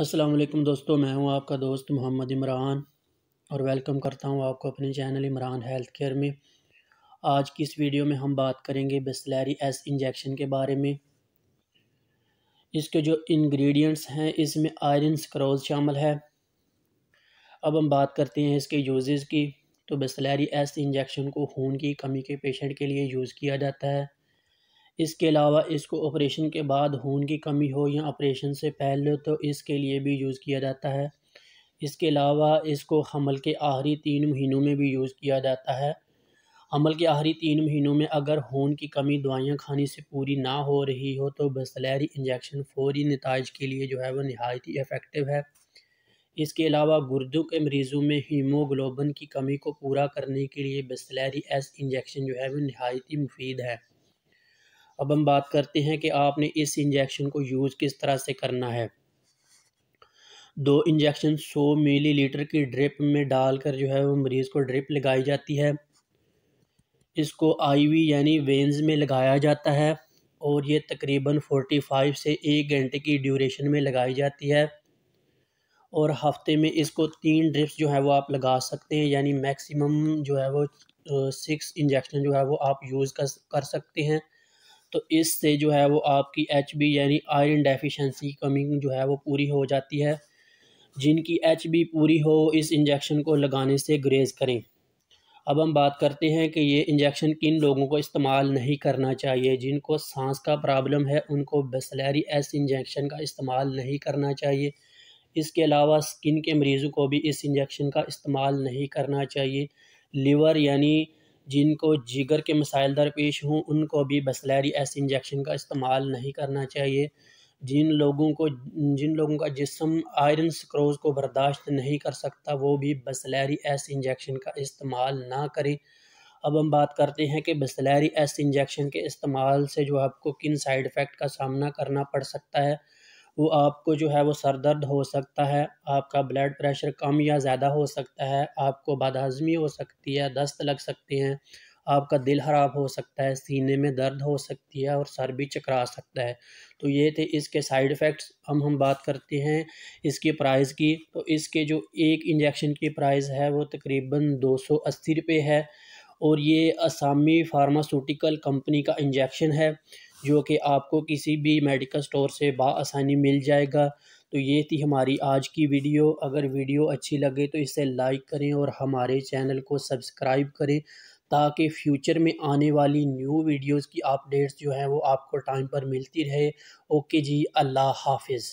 असलम दोस्तों मैं हूं आपका दोस्त मोहम्मद इमरान और वेलकम करता हूं आपको अपने चैनल इमरान हेल्थ केयर में आज की इस वीडियो में हम बात करेंगे बिस्लैरी एस इंजेक्शन के बारे में इसके जो इंग्रेडिएंट्स हैं इसमें आयरन स्क्रोज शामिल है अब हम बात करते हैं इसके यूज़ की तो बिस्लैरी एस इंजेक्शन को खून की कमी के पेशेंट के लिए यूज़ किया जाता है इसके अलावा इसको ऑपरेशन के बाद खून की कमी हो या ऑपरेशन से पहले तो इसके लिए भी यूज़ किया जाता है इसके अलावा इसको हमल के आखिरी तीन महीनों में भी यूज़ किया जाता है हमल के आखिरी तीन महीनों में अगर खून की कमी दवाइयाँ खाने से पूरी ना हो रही हो तो बसलहरी इंजेक्शन फौरी नतज के लिए जो है वह नहायत ही इफ़ेक्टिव है इसके अलावा गुर्दों के मरीज़ों में हीमोग्लोबन की कमी को पूरा करने के लिए बसलहरी एस इंजेक्शन जो है वह नहायत ही मुफीद है अब हम बात करते हैं कि आपने इस इंजेक्शन को यूज़ किस तरह से करना है दो इंजेक्शन 100 मिलीलीटर की ड्रिप में डालकर जो है वो मरीज़ को ड्रिप लगाई जाती है इसको आईवी यानी वेंस में लगाया जाता है और ये तकरीबन 45 से एक घंटे की ड्यूरेशन में लगाई जाती है और हफ्ते में इसको तीन ड्रिप्स जो है वो आप लगा सकते हैं यानी मैक्सिमम जो है वो सिक्स इंजेक्शन जो है वो आप यूज़ कर कर सकते हैं तो इससे जो है वो आपकी एच बी यानी आयरन डेफिशिएंसी कमिंग जो है वो पूरी हो जाती है जिनकी एच बी पूरी हो इस इंजेक्शन को लगाने से ग्रेज करें अब हम बात करते हैं कि ये इंजेक्शन किन लोगों को इस्तेमाल नहीं करना चाहिए जिनको सांस का प्रॉब्लम है उनको बसलैरी एस इंजेक्शन का इस्तेमाल नहीं करना चाहिए इसके अलावा स्किन के मरीज़ों को भी इस इंजेक्शन का इस्तेमाल नहीं करना चाहिए लीवर यानी जिनको जिगर के मसाइल दरपेश हों उनको भी बसलैरी एस इंजेक्शन का इस्तेमाल नहीं करना चाहिए जिन लोगों को जिन लोगों का जिसम आयरन स्क्रोज को बर्दाश्त नहीं कर सकता वो भी बसलैरी एस इंजेक्शन का इस्तेमाल ना करें अब हम बात करते हैं कि बसलैरी एस इंजेक्शन के इस्तेमाल से जो आपको किन साइड इफ़ेक्ट का सामना करना पड़ सकता है वो आपको जो है वो सर दर्द हो सकता है आपका ब्लड प्रेशर कम या ज़्यादा हो सकता है आपको बदहज़मी हो सकती है दस्त लग सकते हैं आपका दिल खराब हो सकता है सीने में दर्द हो सकती है और सर भी चकरा सकता है तो ये थे इसके साइड इफ़ेक्ट्स हम हम बात करते हैं इसकी प्राइस की तो इसके जो एक इंजेक्शन की प्राइस है वो तकरीबन दो सौ अस्सी रुपये है और ये असामी फार्मास्यूटिकल कंपनी का इंजेक्शन है जो कि आपको किसी भी मेडिकल स्टोर से बसानी मिल जाएगा तो ये थी हमारी आज की वीडियो अगर वीडियो अच्छी लगे तो इसे लाइक करें और हमारे चैनल को सब्सक्राइब करें ताकि फ्यूचर में आने वाली न्यू वीडियोस की अपडेट्स जो हैं वो आपको टाइम पर मिलती रहे ओके जी अल्लाह हाफिज़